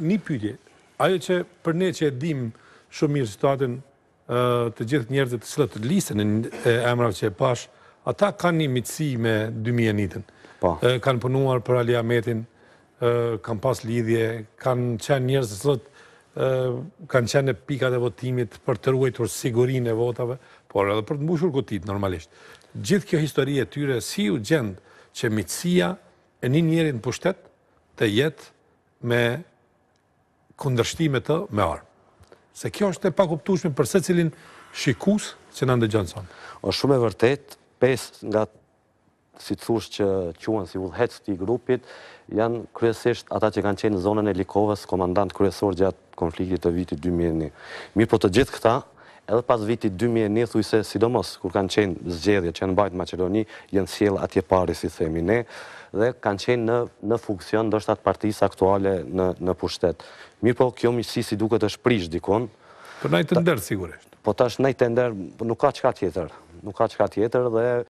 një pytje, ajo që për ne që e dim shumë mirë situatën të gjithë njerëzit të slëtë listën e emrave që e pash, ata kanë një mitësi me 2000 nitën. Po. Kanë punuar për aliametin, kanë pas lidhje, kanë qenë njerëzit të kanë qenë e pikat e votimit për të ruajtur sigurin e votave, por edhe për të mbushur këtit, normalisht. Gjithë kjo histori e tyre, si u gjendë që mitësia e një njerën pushtet të jetë me kundërshtime të me armë. Se kjo është e pakuptushme për se cilin shikus që në ndëgjën sonë. O shumë e vërtet, pes nga si të thush që quen si vullhec të i grupit, janë kryesisht ata që kanë qenë zonën e Likovës, komandant kryesor gjatë konfliktit të vitit 2001. Mirë po të gjithë këta, edhe pas viti 2001, thujse, sidomos, kur kanë qenë zgjedhje, që në bajtë Macedoni, jenë sjellë atje pari, si themi ne, dhe kanë qenë në funksion do shtatë partijisë aktuale në pushtet. Mirë po, kjo misi si duke të shprish dikon. Për të ndërë, sigurisht. Po tash të ndërë, nuk ka qka tjetër. Nuk ka qka tjetër dhe...